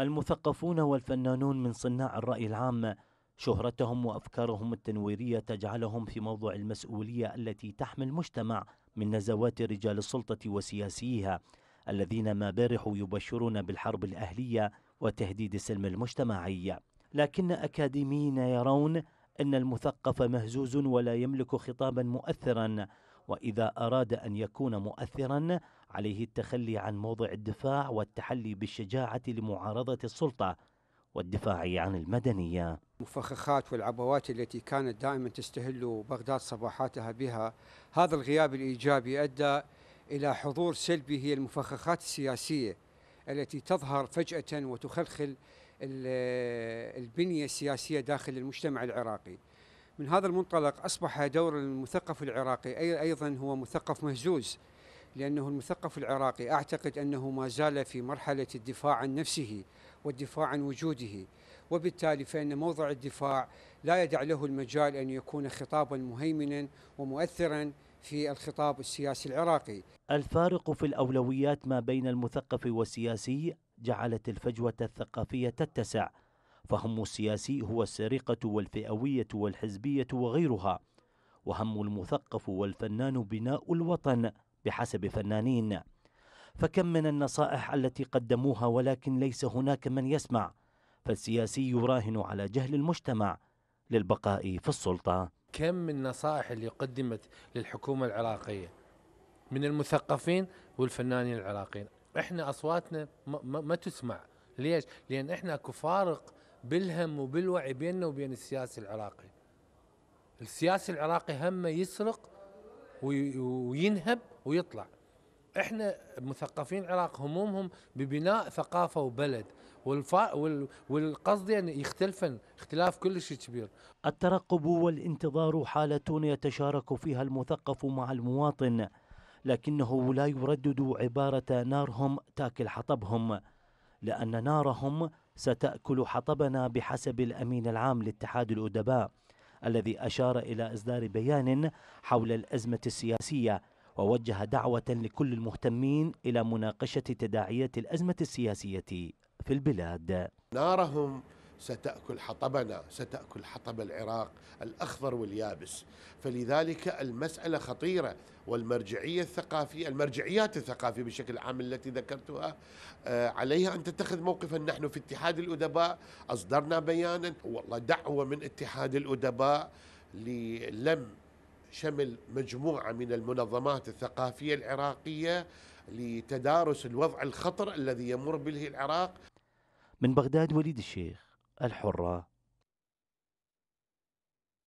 المثقفون والفنانون من صناع الرأي العام شهرتهم وأفكارهم التنويرية تجعلهم في موضع المسؤولية التي تحمل المجتمع من نزوات رجال السلطة وسياسيها الذين ما بارحوا يبشرون بالحرب الأهلية وتهديد السلم المجتمعي لكن أكاديميين يرون أن المثقف مهزوز ولا يملك خطابا مؤثرا وإذا أراد أن يكون مؤثرا عليه التخلي عن موضع الدفاع والتحلي بالشجاعة لمعارضة السلطة والدفاع عن المدنية المفخخات والعبوات التي كانت دائما تستهل بغداد صباحاتها بها هذا الغياب الإيجابي أدى إلى حضور سلبي هي المفخخات السياسية التي تظهر فجأة وتخلخل البنية السياسية داخل المجتمع العراقي من هذا المنطلق أصبح دور المثقف العراقي أيضا هو مثقف مهزوز لأنه المثقف العراقي أعتقد أنه ما زال في مرحلة الدفاع عن نفسه والدفاع عن وجوده وبالتالي فإن موضع الدفاع لا يدع له المجال أن يكون خطابا مهيمنا ومؤثرا في الخطاب السياسي العراقي الفارق في الأولويات ما بين المثقف والسياسي جعلت الفجوة الثقافية تتسع فهم السياسي هو السرقة والفئوية والحزبية وغيرها وهم المثقف والفنان بناء الوطن بحسب فنانين فكم من النصائح التي قدموها ولكن ليس هناك من يسمع فالسياسي يراهن على جهل المجتمع للبقاء في السلطة كم من النصائح اللي قدمت للحكومة العراقية من المثقفين والفنانين العراقيين احنا اصواتنا ما, ما, ما تسمع ليش لان احنا اكو فارق بالهم وبالوعي بيننا وبين السياسي العراقي السياسي العراقي همه يسرق وينهب ويطلع احنا مثقفين العراق همومهم ببناء ثقافه وبلد والفا وال... والقصد يعني يختلفن اختلاف كلش كبير الترقب والانتظار حالة يتشارك فيها المثقف مع المواطن لكنه لا يردد عبارة نارهم تاكل حطبهم لأن نارهم ستأكل حطبنا بحسب الأمين العام لاتحاد الأدباء الذي أشار إلى إصدار بيان حول الأزمة السياسية ووجه دعوة لكل المهتمين إلى مناقشة تداعيات الأزمة السياسية في البلاد نارهم ستأكل حطبنا ستأكل حطب العراق الأخضر واليابس فلذلك المسألة خطيرة والمرجعية الثقافية المرجعيات الثقافية بشكل عام التي ذكرتها آه، عليها أن تتخذ موقفا نحن في اتحاد الأدباء أصدرنا بيانا والله دعوة من اتحاد الأدباء للم شمل مجموعة من المنظمات الثقافية العراقية لتدارس الوضع الخطر الذي يمر به العراق من بغداد وليد الشيخ الحرة